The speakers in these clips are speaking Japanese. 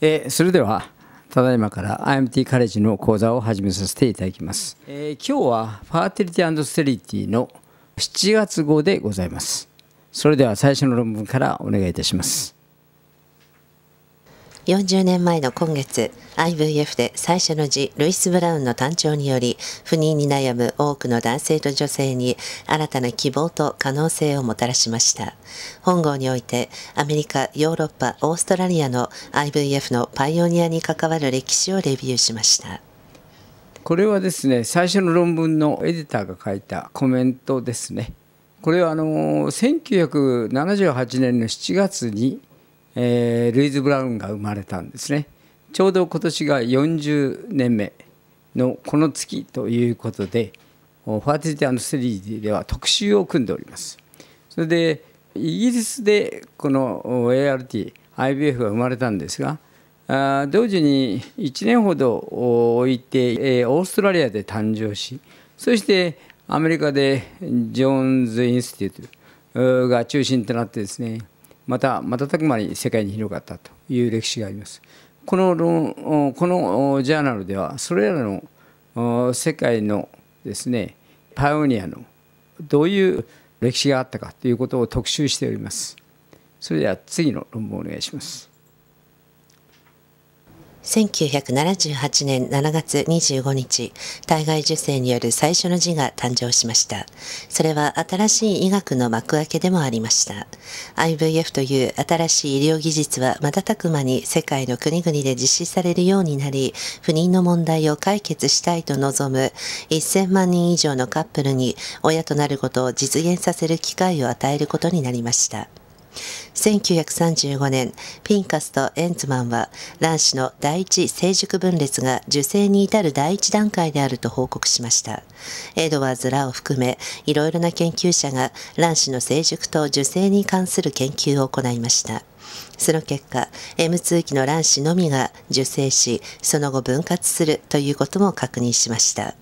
えー、それではただいまから IMT カレッジの講座を始めさせていただきます、えー、今日はファーティリティステリティの7月号でございますそれでは最初の論文からお願いいたします40年前の今月 IVF で最初の字ルイス・ブラウンの誕生により不妊に悩む多くの男性と女性に新たな希望と可能性をもたらしました本郷においてアメリカヨーロッパオーストラリアの IVF のパイオニアに関わる歴史をレビューしましたこれはですね最初の論文のエディターが書いたコメントですねこれはあの1978年の7月にえー、ルイズ・ブラウンが生まれたんですねちょうど今年が40年目のこの月ということでファーティティスリーでは特集を組んでおりますそれでイギリスでこの ART IBF が生まれたんですが同時に1年ほど置いてオーストラリアで誕生しそしてアメリカでジョーンズ・インスティテュートが中心となってですねまた瞬く間に世界に広がったという歴史があります。この論このジャーナルではそれらの世界のですねパイオニアのどういう歴史があったかということを特集しております。それでは次の論文をお願いします。1978年7月25日、体外受精による最初の字が誕生しました。それは新しい医学の幕開けでもありました。IVF という新しい医療技術は瞬く間に世界の国々で実施されるようになり、不妊の問題を解決したいと望む1000万人以上のカップルに親となることを実現させる機会を与えることになりました。1935年、ピンカスとエンツマンは卵子の第一成熟分裂が受精に至る第一段階であると報告しました。エドワーズらを含め、いろいろな研究者が卵子の成熟と受精に関する研究を行いました。その結果、M2 期の卵子のみが受精し、その後分割するということも確認しました。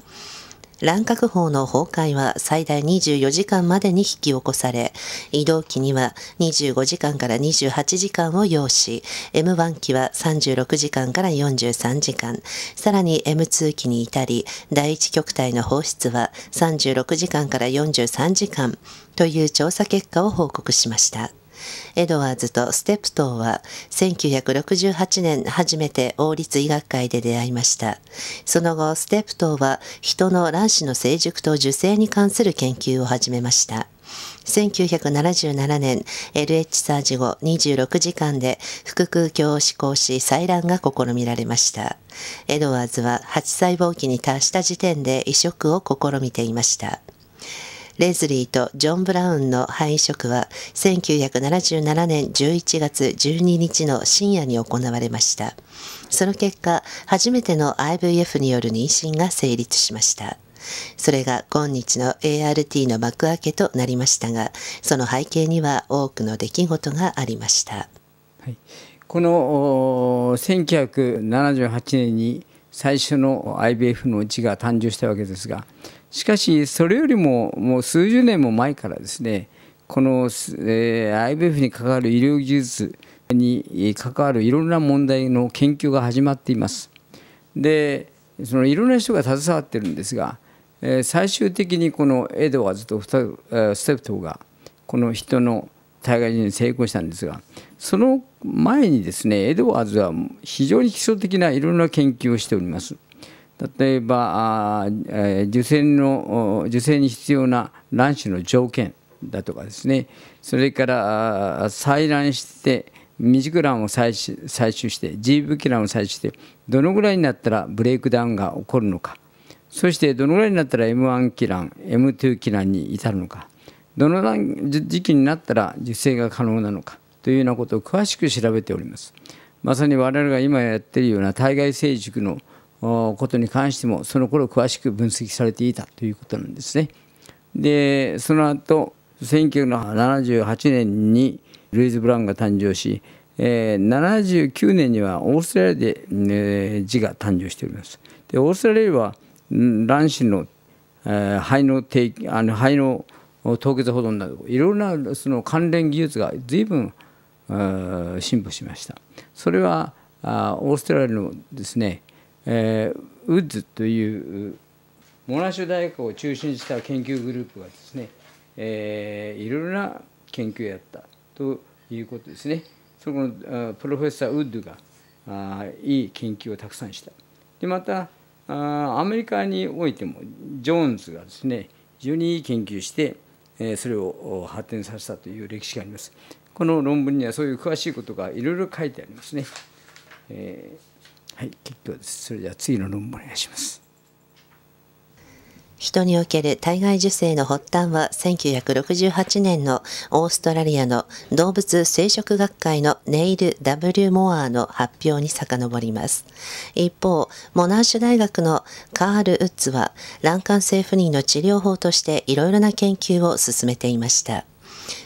乱獲法の崩壊は最大24時間までに引き起こされ、移動期には25時間から28時間を要し、M1 期は36時間から43時間、さらに M2 期に至り、第一極体の放出は36時間から43時間という調査結果を報告しました。エドワーズとステプトーは1968年初めて王立医学会で出会いました。その後、ステプトーは人の卵子の成熟と受精に関する研究を始めました。1977年、LH サージ後26時間で腹腔鏡を施行し、採卵が試みられました。エドワーズは8細胞期に達した時点で移植を試みていました。レズリーとジョン・ブラウンの肺移植は1977年11月12日の深夜に行われました。その結果、初めての IVF による妊娠が成立しました。それが今日の ART の幕開けとなりましたが、その背景には多くの出来事がありました。はい、この1978年に最初の IBF のうちが誕生したわけですが、しかしそれよりももう数十年も前からですねこの、えー、IBF に関わる医療技術に関わるいろんな問題の研究が始まっていますでそのいろんな人が携わってるんですが、えー、最終的にこのエドワーズとステプトがこの人の体外受に成功したんですがその前にですねエドワーズは非常に基礎的ないろんな研究をしております。例えば受精の受精に必要な卵子の条件だとかですねそれから採卵して未熟卵を採取採取して G 由基卵を採取してどのぐらいになったらブレイクダウンが起こるのかそしてどのぐらいになったら M1 基卵 M2 基卵に至るのかどの時期になったら受精が可能なのかというようなことを詳しく調べております。まさに我々が今やっているような体外成熟のことに関してもその頃詳しく分析されていたということなんですね。でその後1978年にルイズ・ブラウンが誕生し、え79年にはオーストラリアで、え字が誕生しております。でオーストラリアは卵子の、え肺の提あの肺の凍結保存などいろんなその関連技術が随分進歩しました。それはオーストラリアのですねえー、ウッズというモナシュ大学を中心した研究グループがですね、えー、いろいろな研究をやったということですね。そのプロフェッサー・ウッドがあいい研究をたくさんした。でまたあアメリカにおいてもジョーンズがですね非常にいい研究して、えー、それを発展させたという歴史があります。この論文にはそういう詳しいことがいろいろ書いてありますね。えーはい結局ですそれでは次の論文お願いします人における体外受精の発端は1968年のオーストラリアの動物生殖学会のネイル・ W・ モアーの発表に遡ります。一方、モナーシュ大学のカール・ウッズは卵管性不妊の治療法としていろいろな研究を進めていました。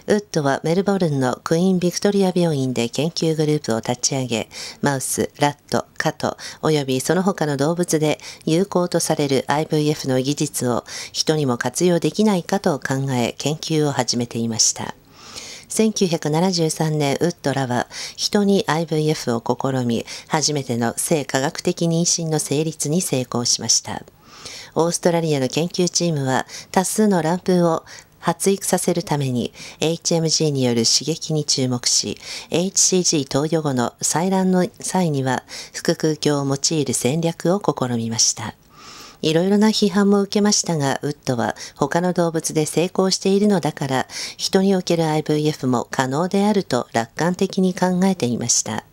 ウッドはメルボルンのクイーン・ビクトリア病院で研究グループを立ち上げ、マウス、ラット、カト、およびその他の動物で有効とされる IVF の技術を人にも活用できないかと考え研究を始めていました。1973年ウッドらは人に IVF を試み初めての性科学的妊娠の成立に成功しましたオーストラリアの研究チームは多数の卵プを発育させるために HMG による刺激に注目し、HCG 投与後の採卵の際には腹腔鏡を用いる戦略を試みました。いろいろな批判も受けましたが、ウッドは他の動物で成功しているのだから、人における IVF も可能であると楽観的に考えていました。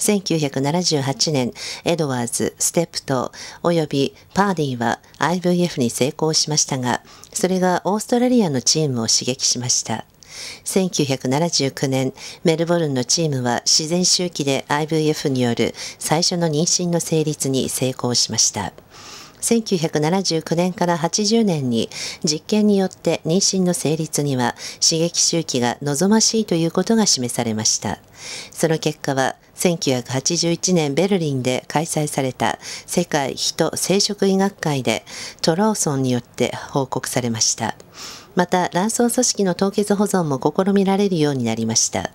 1978年、エドワーズ、ステップトおよびパーディーは IVF に成功しましたが、それがオーストラリアのチームを刺激しました。1979年、メルボルンのチームは自然周期で IVF による最初の妊娠の成立に成功しました。1979年から80年に実験によって妊娠の成立には刺激周期が望ましいということが示されました。その結果は1981年ベルリンで開催された世界人生殖医学会でトローソンによって報告されました。また卵巣組織の凍結保存も試みられるようになりました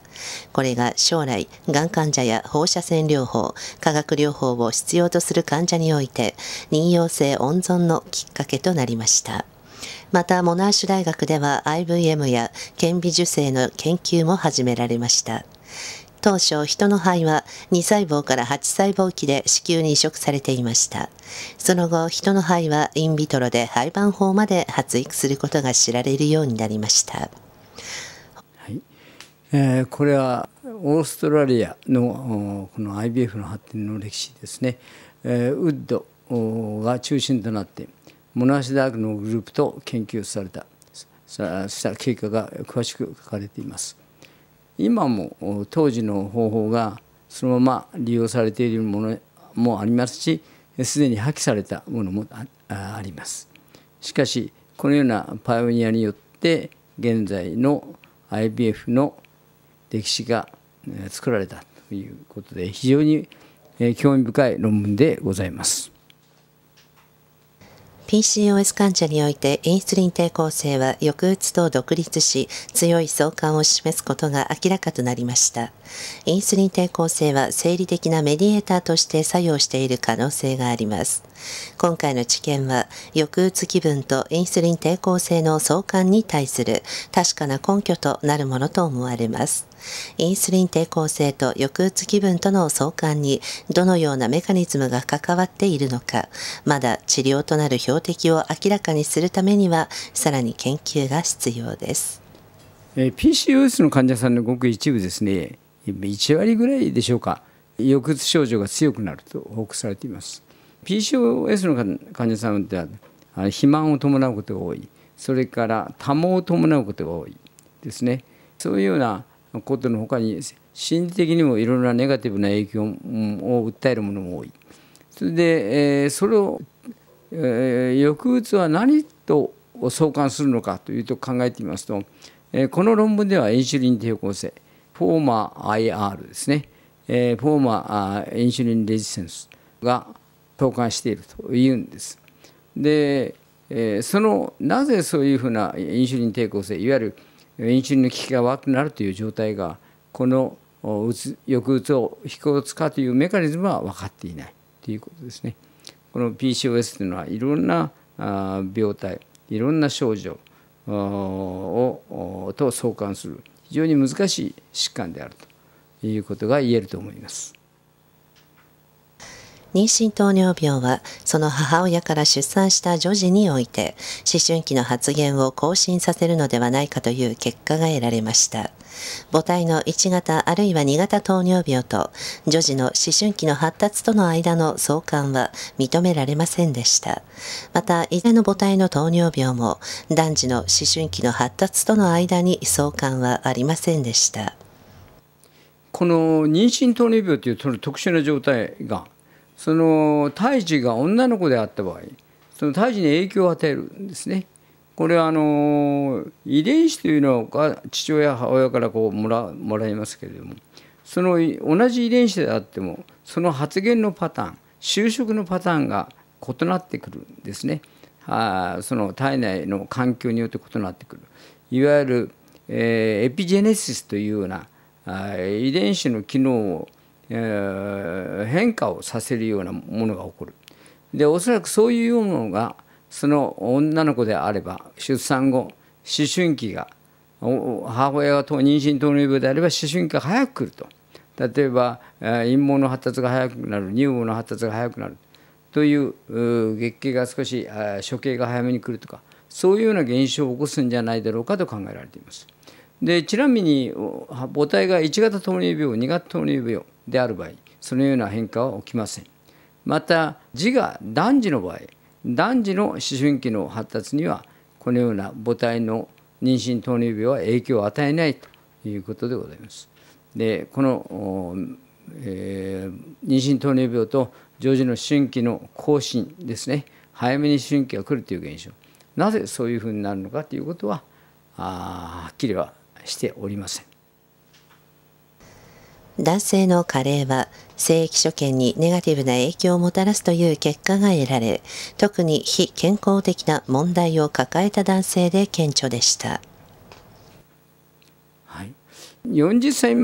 これが将来がん患者や放射線療法化学療法を必要とする患者において妊用性温存のきっかけとなりましたまたモナーシュ大学では IVM や顕微授精の研究も始められました当初人の肺は2細胞から8細胞期で子宮に移植されていましたその後人の肺はインビトロで肺盤法まで発育することが知られるようになりました、はいえー、これはオーストラリアのこの IBF の発展の歴史ですね、えー、ウッドが中心となってモナシダークのグループと研究されたした経過が詳しく書かれています。今も当時の方法がそのまま利用されているものもありますしすでに破棄されたものもあります。しかしこのようなパイオニアによって現在の IBF の歴史が作られたということで非常に興味深い論文でございます。PCOS 患者においてインスリン抵抗性は抑うつと独立し強い相関を示すことが明らかとなりましたインスリン抵抗性は生理的なメディエーターとして作用している可能性があります今回の治験は抑うつ気分とインスリン抵抗性の相関に対する確かな根拠となるものと思われますインスリン抵抗性と抑うつ気分との相関にどのようなメカニズムが関わっているのか、まだ治療となる標的を明らかにするためには、さらに研究が必要です。えー、PCOS の患者さんのごく一部ですね、1割ぐらいでしょうか、抑うつ症状が強くなると報告されています。PCOS の患者さんでは肥満を伴うことが多いそれから多毛を伴うことが多いですねそういうようなことのほかに心理的にもいろいろなネガティブな影響を訴えるものも多い。それで、えー、それを、えー、抑うつは何と相関するのかというと考えてみますと、えー、この論文ではインシュリン抵抗性フォーマー IR ですね、えー、フォーマーインシュリンレジセンスが相関しているというんです。で、えー、そのなぜそういうふうなインシュリン抵抗性いわゆるインシュリンの効きが悪くなるという状態がこのうつ抑うつを引き起つかというメカニズムは分かっていないということですね。この PCOS というのはいろんな病態いろんな症状をと相関する非常に難しい疾患であるということが言えると思います。妊娠糖尿病はその母親から出産した女児において思春期の発言を更新させるのではないかという結果が得られました母体の1型あるいは2型糖尿病と女児の思春期の発達との間の相関は認められませんでしたまたいずれの母体の糖尿病も男児の思春期の発達との間に相関はありませんでしたこの妊娠糖尿病というその特殊な状態がその胎児が女の子であった場合その胎児に影響を与えるんですね。これはあの遺伝子というのは父親母親からこうもらもらいますけれどもその同じ遺伝子であってもその発言のパターン就職のパターンが異なってくるんですね。あその体内の環境によって異なってくるいわゆる、えー、エピジェネシスというような遺伝子の機能をえ変化をさせるようなものが起こる。でおそらくそういうものがその女の子であれば出産後思春期が母親が妊娠糖尿病であれば思春期が早く来ると例えば陰毛の発達が早くなる乳房の発達が早くなるという月経が少し処刑が早めに来るとかそういうような現象を起こすんじゃないだろうかと考えられています。でちなみに母体が1型糖尿病2型糖尿病である場合そのような変化は起きませんまた自我男児の場合男児の思春期の発達にはこのような母体の妊娠糖尿病は影響を与えないということでございます。でこの、えー、妊娠糖尿病と女児の思春期の更新ですね早めに思春期が来るという現象なぜそういうふうになるのかということはあはっきりはしておりません。男性の加齢は性液所見にネガティブな影響をもたらすという結果が得られ特に非健康的な問題を抱えた男性で顕著でした。はい、40歳未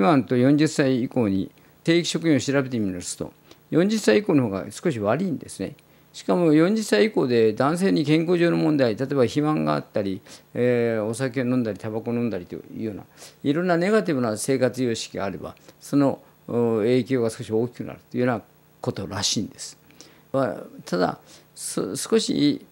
満と40歳以降に定期職員を調べてみますと40歳以降の方が少し悪いんですねしかも40歳以降で男性に健康上の問題例えば肥満があったり、えー、お酒を飲んだりタバコを飲んだりというようないろんなネガティブな生活様式があればその影響が少し大きくなるというようなことらしいんです。ただ少し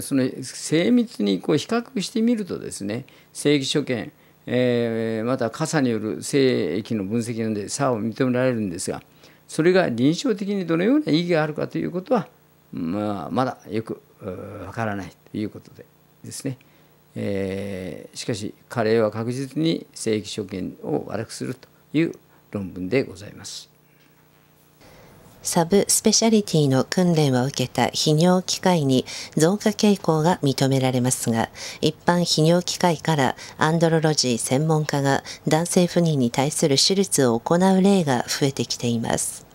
その精密にこう比較してみるとですね正規所見、えー、また傘による精液の分析なで差を認められるんですがそれが臨床的にどのような意義があるかということはまあ、まだよくわからないということでですね、えー、しかし加齢は確実に正規所見を悪くするという論文でございます。サブスペシャリティの訓練を受けた泌尿機械に増加傾向が認められますが、一般泌尿機械からアンドロロジー専門家が男性不妊に対する手術を行う例が増えてきています。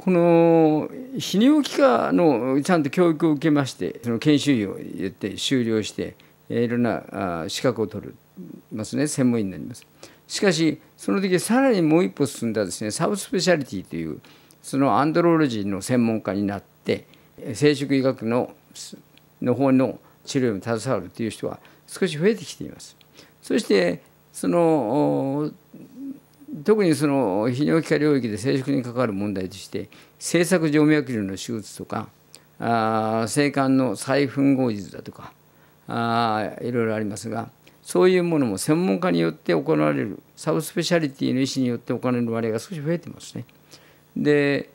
この泌尿器科のちゃんと教育を受けましてその研修医をやって修了していろんな資格を取りますね専門医になりますしかしその時さらにもう一歩進んだですねサブスペシャリティというそのアンドロロジーの専門家になって生殖医学のの方の治療に携わるという人は少し増えてきていますそしてその特にその泌尿器科領域で生殖に関わる問題として制作静脈瘤の手術とかあ性管の再吻合術だとかあいろいろありますがそういうものも専門家によって行われるサブスペシャリティの医師によって行われる割合が少し増えてますね。で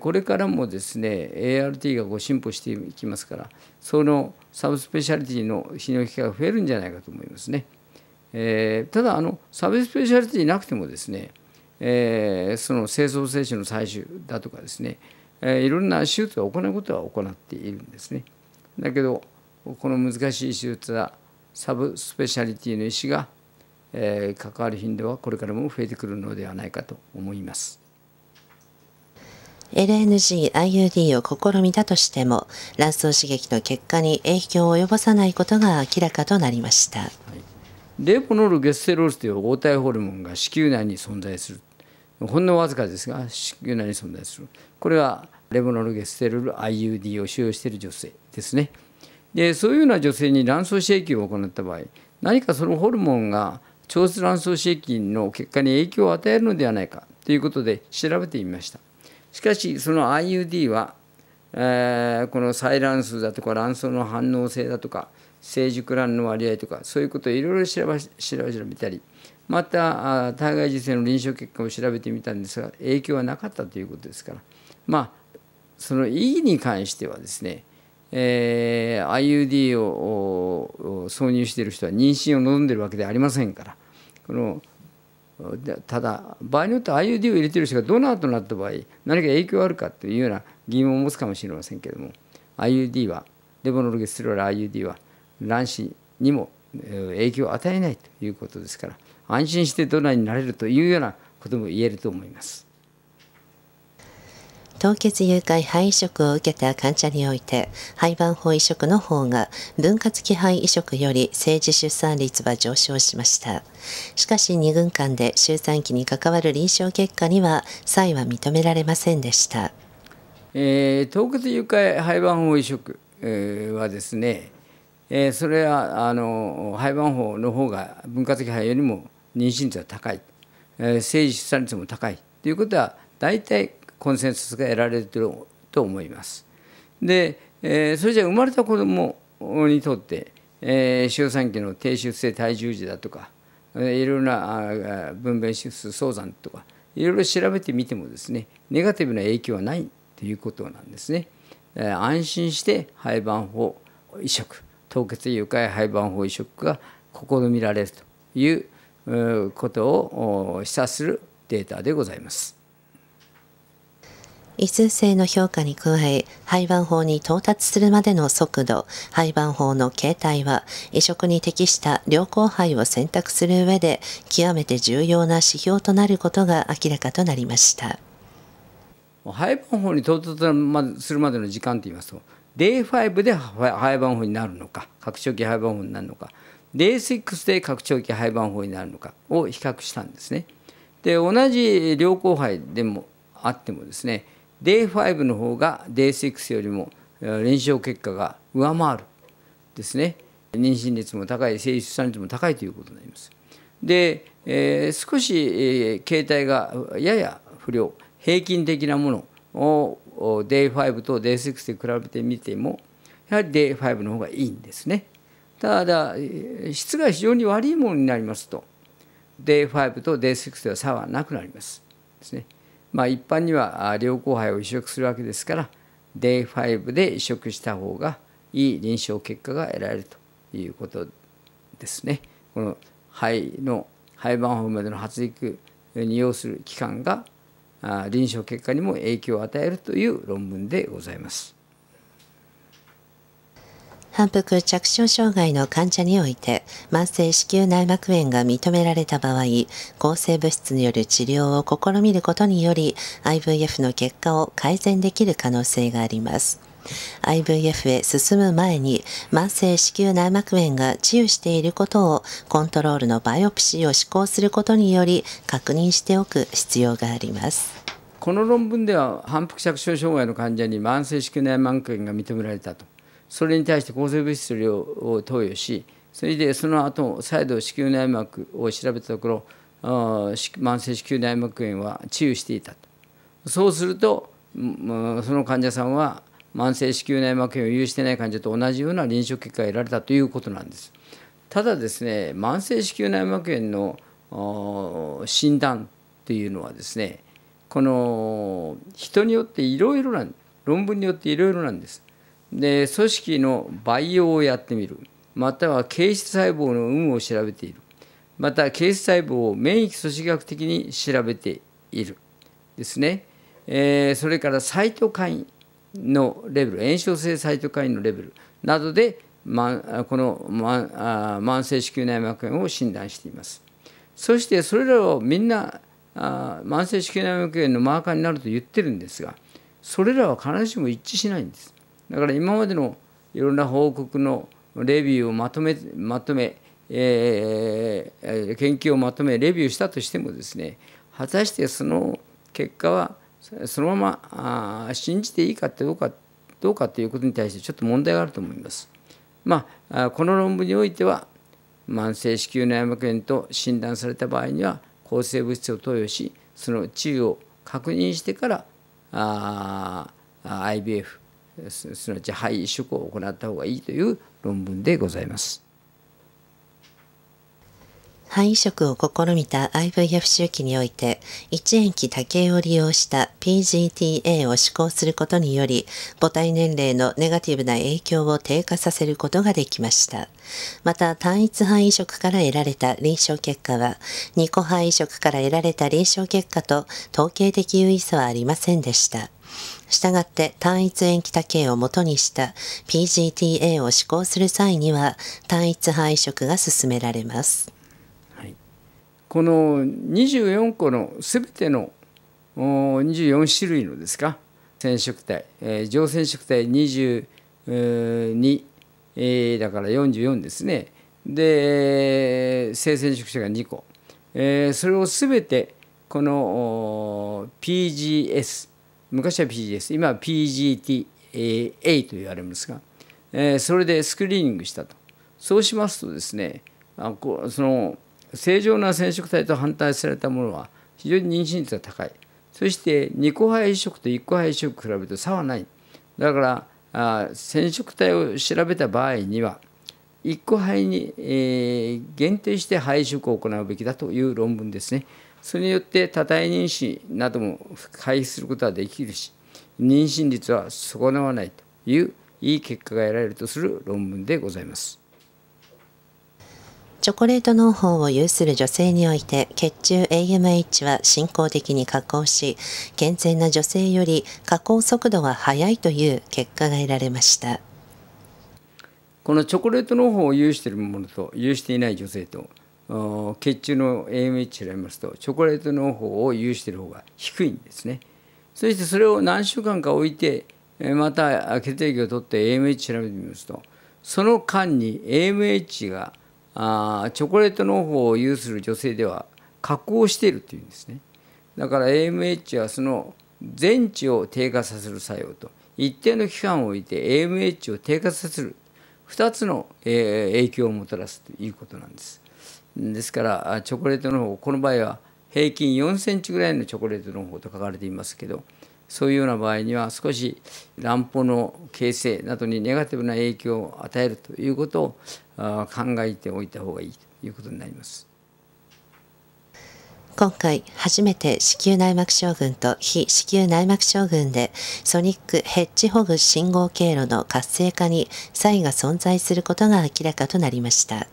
これからもですね ART がご進歩していきますからそのサブスペシャリティの泌尿器科が増えるんじゃないかと思いますね。えー、ただあのサブスペシャリティなくてもですね、えー、その清掃精神の採取だとかですね、えー、いろんな手術を行うことは行っているんですね。だけどこの難しい手術はサブスペシャリティの医師が、えー、関わる頻度はこれからも増えてくるのではないかと思います。LNG-IUD を試みたとしても、卵巣刺激の結果に影響を及ぼさないことが明らかとなりました。レポノルゲステロールという黄体ホルモンが子宮内に存在するほんのわずかですが子宮内に存在するこれはレポノルゲステロール IUD を使用している女性ですねでそういうような女性に卵巣刺激を行った場合何かそのホルモンが腸出卵巣刺激の結果に影響を与えるのではないかということで調べてみましたしかしその IUD は、えー、この採卵数だとか卵巣の反応性だとか成熟卵の割合とかそういうことをいろいろ調べ調べたりまた体外受精の臨床結果を調べてみたんですが影響はなかったということですからまあその意義に関してはですね、えー、IUD を挿入している人は妊娠を望んでるわけではありませんからこのただ場合によって IUD を入れている人がドナーとなった場合何か影響あるかというような疑問を持つかもしれませんけれども IUD はデボノルゲステロール IUD は卵子にも影響を与えないということですから安心してドナーになれるというようなことも言えると思います。凍結誘拐肺移植を受けた患者において、廃盤法移植の方が分割期肺移植より政治出産率は上昇しました。しかし2軍間で周産期に関わる臨床結果には差異は認められませんでした。えー、凍結誘拐廃盤法移植、えはですね、えー、それはあの廃盤法の方が文化的肺よりも妊娠率は高い、えー、政治出産率も高いということは大体コンセンサスが得られてると思います。で、えー、それじゃ生まれた子どもにとって、えー、産期の低出生体重児だとかいろいろな分娩出数早産とかいろいろ調べてみてもですねネガティブな影響はないということなんですね。安心して廃盤法移植凍結誘拐廃盤法移植が試みられるということを示唆するデータでございます。異数性の評価に加え、廃盤法に到達するまでの速度、廃盤法の形態は、移植に適した良好肺を選択する上で、極めて重要な指標となることが明らかとなりました。廃盤法に到達するまでの時間といいますと、デイ5で廃盤法になるのか拡張器廃盤法になるのかデイ6で拡張器廃盤法になるのかを比較したんですね。で同じ両交配でもあってもですねデイ5の方がデイ6よりも臨床結果が上回るですね妊娠率も高い生質出産率も高いということになります。で、えー、少し、えー、形態がやや不良平均的なものをデ a 5とデ a 6で比べてみてもやはりデ a 5の方がいいんですね。ただ質が非常に悪いものになりますとデ a 5とデイ6では差はなくなります。ですね。まあ、一般には両好肺を移植するわけですからデ a 5で移植した方がいい臨床結果が得られるということですね。この肺の肺盤方までの発育に要する期間が臨床結果にも影響を与えるという論文でございます。反復着床障害の患者において慢性子宮内膜炎が認められた場合抗生物質による治療を試みることにより IVF の結果を改善できる可能性があります。IVF へ進む前に慢性子宮内膜炎が治癒していることをコントロールのバイオプシーを施行することにより確認しておく必要があります。この論文では反復着床障害の患者に慢性子宮内膜炎が認められたとそれに対して抗生物質量を投与しそれでその後再度子宮内膜を調べたところ慢性子宮内膜炎は治癒していたとそうするとその患者さんは慢性子宮内膜炎を有してない患者と同じような臨床結果が得られたということなんですただですね慢性子宮内膜炎の診断というのはですねこの人によっていろいろなん論文によっていろいろなんです。で組織の培養をやってみるまたは形質細胞の有無を調べているまた形質細胞を免疫組織学的に調べているですね、えー、それからサイトカインのレベル炎症性サイトカインのレベルなどで、ま、この、ま、慢性子宮内膜炎を診断していますそしてそれらをみんなあ慢性子宮内膜炎のマーカーになると言ってるんですがそれらは必ずしも一致しないんですだから今までのいろんな報告のレビューをまとめまとめ、えー、研究をまとめレビューしたとしてもですね果たしてその結果はそのままあ信じていいかってどうかどうかということに対してちょっと問題があると思います。まあ、この論文においては慢性子宮内膜炎と診断された場合には抗生物質を投与しその治癒を確認してからあ IBF すなわち肺移植を行った方がいいという論文でございます。肺移植を試みた IVF 周期において、1塩基多形を利用した PGTA を施行することにより、母体年齢のネガティブな影響を低下させることができました。また、単一肺移植から得られた臨床結果は、2個肺移植から得られた臨床結果と統計的優位差はありませんでした。したがって単一塩基多形を元にした PGTA を施行する際には単一移植が進められます。この24個の全ての24種類のですか染色体、え常染色体22、えだから44ですねで性染色体が2個、えそれを全てこの PGS 昔は PGS 今は PGTA と言われますが、えそれでスクリーニングしたとそうしますとですねあこその正常な染色体と反対されたものは非常に妊娠率が高いそして2個肺移植と1個肺移植比べると差はないだからあ染色体を調べた場合には1個肺に、えー、限定して肺移植を行うべきだという論文ですねそれによって多体妊娠なども回避することはできるし妊娠率は損なわないといういい結果が得られるとする論文でございます。チョコレート農法を有する女性において血中 AMH は進行的に加工し健全な女性より加工速度が速いという結果が得られましたこのチョコレート農法を有しているものと有していない女性と血中の AMH を調べますとチョコレート農法を有している方が低いんですねそしてそれを何週間か置いてまた血液を取って AMH 調べてみますとその間に AMH があチョコレート農法を有する女性では加工しているというんですねだから AMH はその全治を低下させる作用と一定の期間を置いて AMH を低下させる2つの影響をもたらすということなんですですからチョコレートの方この場合は平均4センチぐらいのチョコレートの方と書かれていますけどそういうような場合には少し乱歩の形成などにネガティブな影響を与えるということを考えておいた方がいいということになります。今回初めて子宮内膜症群と非子宮内膜症群でソニックヘッジホグ信号経路の活性化に差異が存在することが明らかとなりました。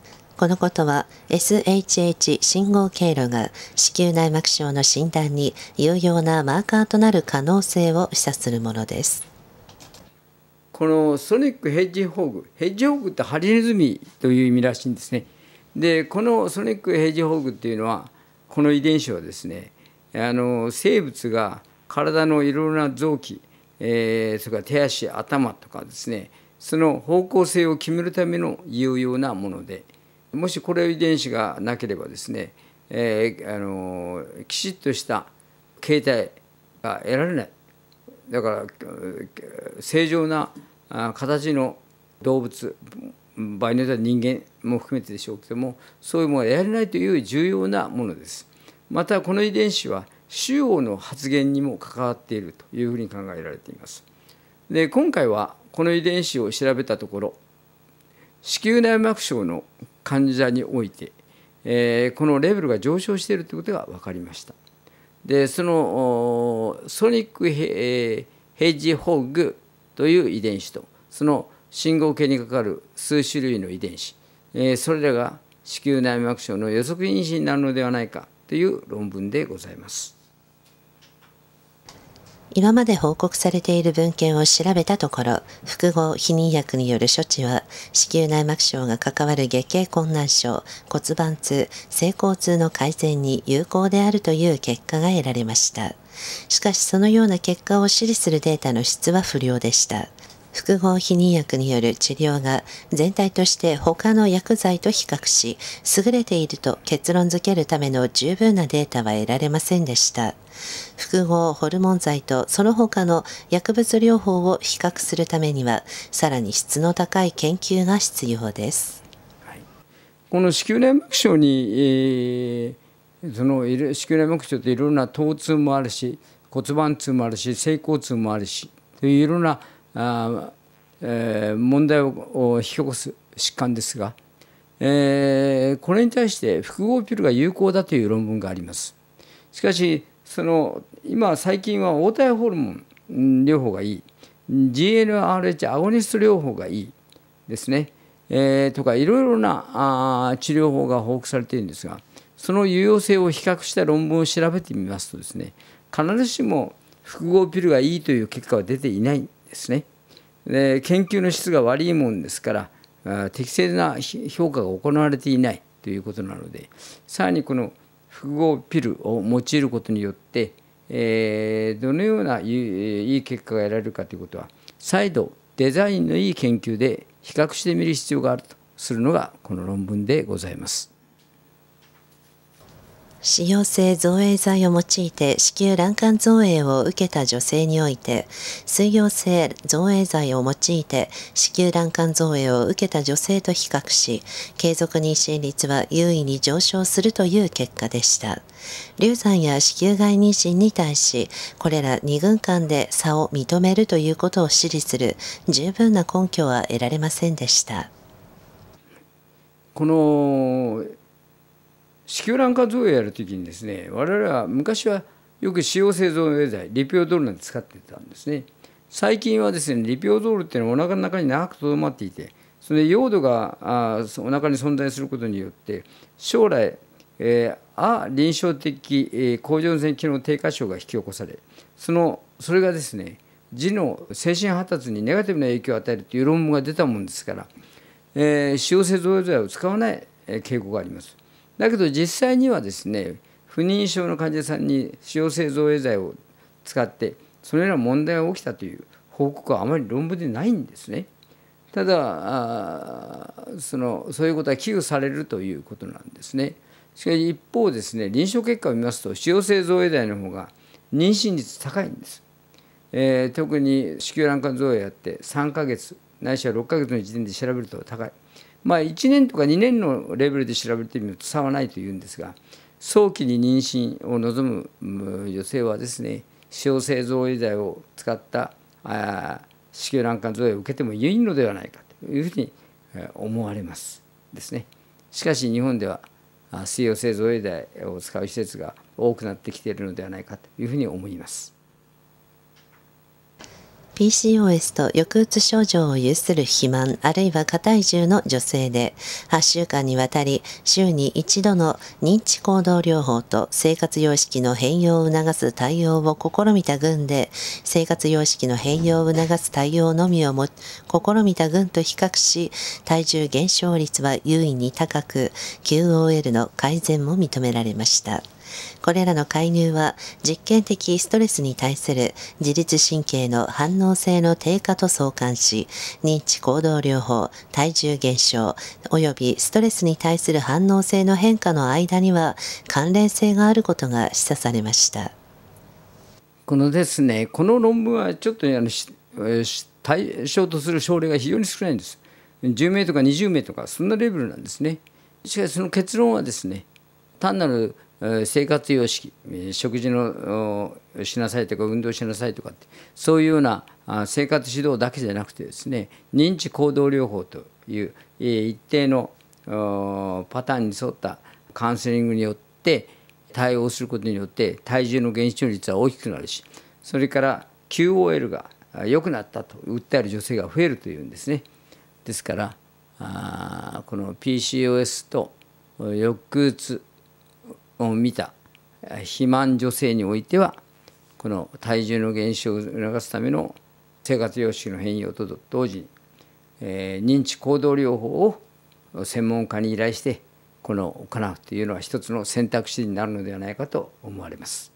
このことは SHH 信号経路が子宮内膜症の診断に有用なマーカーとなる可能性を示唆するものです。このソニックヘッジホーグヘッジホーグってハリネズミという意味らしいんですね。でこのソニックヘッジホーグっていうのはこの遺伝子はですねあの生物が体のいろいろな臓器、えー、それから手足頭とかですねその方向性を決めるための有用なものでもしこれ遺伝子がなければですね、えー、あのきちっとした形態が得られないだから正常な形の動物場合によっては人間も含めてでしょうけどもそういうものが得られないという重要なものです。またこの遺伝子は腫瘍の発現にも関わっているというふうに考えられています。で今回はこの遺伝子を調べたところ子宮内膜症の患者において、えー、このレベルが上昇しているということが分かりました。でそのソニックヘヘジホッグという遺伝子とその信号系にかかる数種類の遺伝子、えー、それらが子宮内膜症の予測因子になるのではないかという論文でございます。今まで報告されている文献を調べたところ、複合避妊薬による処置は、子宮内膜症が関わる月経困難症、骨盤痛、性交痛の改善に有効であるという結果が得られました。しかしそのような結果を支持するデータの質は不良でした。複合避妊薬による治療が全体として他の薬剤と比較し、優れていると結論付けるための十分なデータは得られませんでした。複合ホルモン剤とその他の薬物療法を比較するためには、さらに質の高い研究が必要です。この子宮内膜症に、えー、その子宮内膜症っていろんな疼痛もあるし骨盤痛もあるし性交痛もあるしといういろんなあ、えー、問題を引き起こす疾患ですが、えー、これに対して複合ピルが有効だという論文があります。しかしその今最近は応体ホルモン療法がいい GNRH アゴニスト療法がいいですね、えー、とかいろいろなあ治療法が報告されているんですがその有用性を比較した論文を調べてみますとですね必ずしも複合ピルがいいという結果は出ていないですねで研究の質が悪いもんですから適正な評価が行われていないということなのでさらにこの複合ピルを用いることによって、えー、どのようないい結果が得られるかということは再度デザインのいい研究で比較してみる必要があるとするのがこの論文でございます。使用性造影剤を用いて子宮卵管造影を受けた女性において水溶性造影剤を用いて子宮卵管造影を受けた女性と比較し継続妊娠率は優位に上昇するという結果でした流産や子宮外妊娠に対しこれら2軍間で差を認めるということを支持する十分な根拠は得られませんでしたこの子宮卵化造影をやる時にですね我々は昔はよく使用性造影剤リピオドールなんて使ってたんですね最近はですねリピオドールっていうのはお腹の中に長くとどまっていてその用土があお腹に存在することによって将来、えー、あ臨床的、えー、甲状腺機能低下症が引き起こされそのそれがですね児の精神発達にネガティブな影響を与えるという論文が出たもんですから、えー、使用性造影剤を使わない傾向があります。だけど実際にはですね不妊症の患者さんに使用性造影剤を使ってそのような問題が起きたという報告はあまり論文でないんですね。ただそのそういうことは危惧されるということなんですね。しかし一方ですね臨床結果を見ますと使用性造影剤の方が妊娠率高いんです。えー、特に子宮卵管造影やって3ヶ月ないしは6ヶ月の時点で調べると高い。まあ、1年とか2年のレベルで調べてみると差はないというんですが早期に妊娠を望む女性はですね小製造医剤を使った子宮卵管造影を受けてもいいのではないかというふうに思われますですね。しかし日本では水溶性造影剤を使う施設が多くなってきているのではないかというふうに思います。PCOS と抑うつ症状を有する肥満あるいは過体重の女性で8週間にわたり週に1度の認知行動療法と生活様式の変容を促す対応を試みた群で生活様式の変容を促す対応のみをも試みた群と比較し体重減少率は優位に高く QOL の改善も認められました。これらの介入は実験的ストレスに対する自律神経の反応性の低下と相関し、認知行動療法、体重減少、及びストレスに対する反応性の変化の間には関連性があることが示唆されました。このですね、この論文はちょっとあの対象とする症例が非常に少ないんです。10名とか20名とかそんなレベルなんですね。しかしその結論はですね単なる生活様式食事のしなさいとか運動しなさいとかってそういうような生活指導だけじゃなくてですね認知行動療法という一定のパターンに沿ったカウンセリングによって対応することによって体重の減少率は大きくなるしそれから QOL が良くなったと訴える女性が増えるというんですね。ですからこの PCOS と抑うつを見た肥満女性においてはこの体重の減少を促すための生活様式の変容と同時に、え認知行動療法を専門家に依頼してこの行うというのは一つの選択肢になるのではないかと思われます。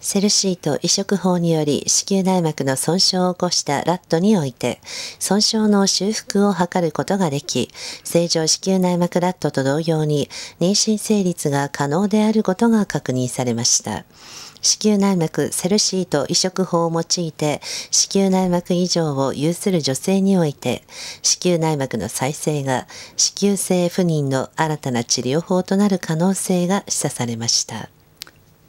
セルシート移植法により子宮内膜の損傷を起こしたラットにおいて損傷の修復を図ることができ正常子宮内膜ラットと同様に妊娠成立が可能であることが確認されました子宮内膜セルシート移植法を用いて子宮内膜異常を有する女性において子宮内膜の再生が子宮性不妊の新たな治療法となる可能性が示唆されました。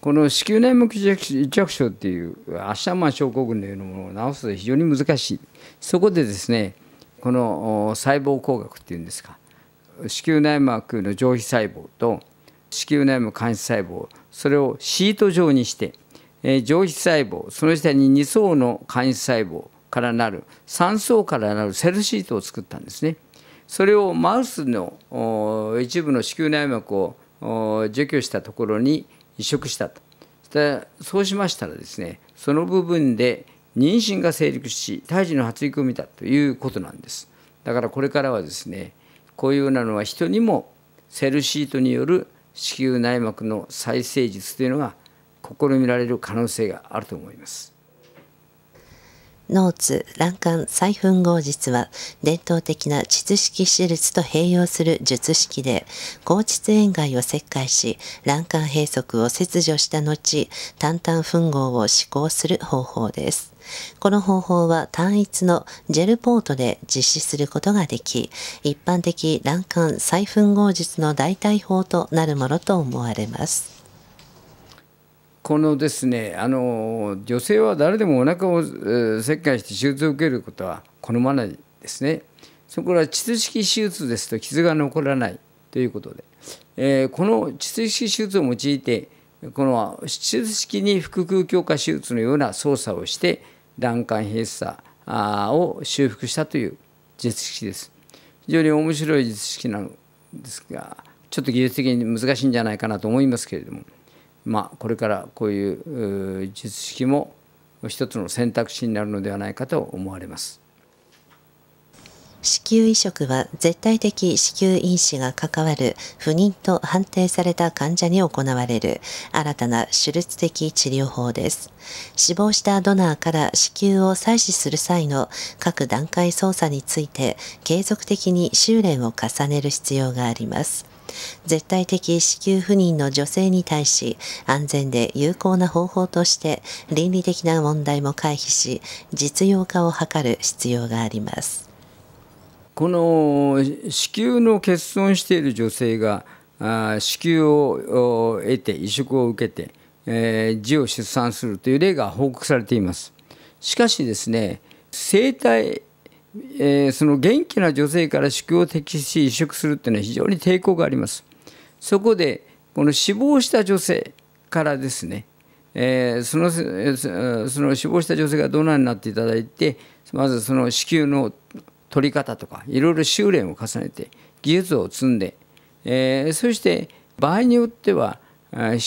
この子宮内膜癒着症っていうアッシャーマン症候群のようなものを治すと非常に難しいそこでですねこの細胞工学っていうんですか子宮内膜の上皮細胞と子宮内膜間質細胞それをシート状にして、上皮細胞その下に2層の間質細胞からなる3層からなるセルシートを作ったんですねそれをマウスの一部の子宮内膜を除去したところに移植したとそうしましたらですねその部分で妊娠が成立し胎児の発育を見たということなんですだからこれからはですねこういうようなのは人にもセルシートによる子宮内膜の再生術というのが試みられる可能性があると思います。ノーツ、欄干、再粉合術は伝統的な術式手術と併用する術式で、口膣円蓋を切開し、欄干閉塞を切除した後、単々粉合を施行する方法です。この方法は単一のジェルポートで実施することができ、一般的欄干再粉合術の代替法となるものと思われます。このですねあの女性は誰でもお腹を切開して手術を受けることは好まないですね。そこら図式手術ですと傷が残らないということで、えー、この図式手術を用いてこの窒式に腹腔鏡下手術のような操作をして卵管閉鎖を修復したという術式です。非常に面白い術式なんですがちょっと技術的に難しいんじゃないかなと思いますけれども。まあ、これからこういう術式も一つの選択肢になるのではないかと思われます。子宮移植は絶対的子宮因子が関わる不妊と判定された患者に行われる新たな手術的治療法です。死亡したドナーから子宮を採取する際の各段階操作について継続的に修練を重ねる必要があります。絶対的子宮不妊の女性に対し安全で有効な方法として倫理的な問題も回避し実用化を図る必要があります。この子宮の欠損している女性が子宮を得て移植を受けて、え児を出産するという例が報告されています。しかしですね生体えー、その元気な女性から宿を適し移植するっていうのは非常に抵抗があります。そこでこの死亡した女性からですね、えー、そのその死亡した女性がドナーになっていただいてまずその子宮の取り方とかいろいろ修練を重ねて技術を積んで、えー、そして場合によっては、え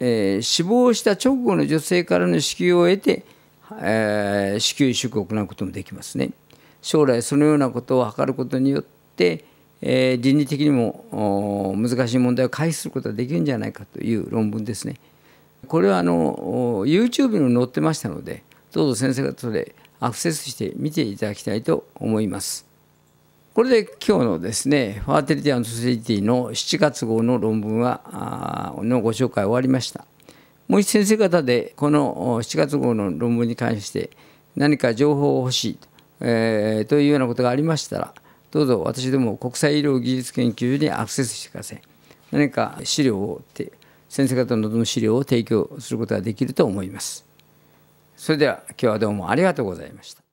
ー、死亡した直後の女性からの子宮を得て、えー、子宮移植を行うこともできますね。将来そのようなことを図ることによってえー、倫理的にも難しい問題を回避することができるんじゃないかという論文ですね。これはあの YouTube にも載ってましたのでどうぞ先生方でアクセスして見ていただきたいと思います。これで今日のですねファーテリティソセリティの7月号の論文はのご紹介終わりました。もし先生方でこの7月号の論文に関して何か情報を欲しいとえー、というようなことがありましたらどうぞ私ども国際医療技術研究所にアクセスしてください何か資料を先生方の望む資料を提供することができると思いますそれでは今日はどうもありがとうございました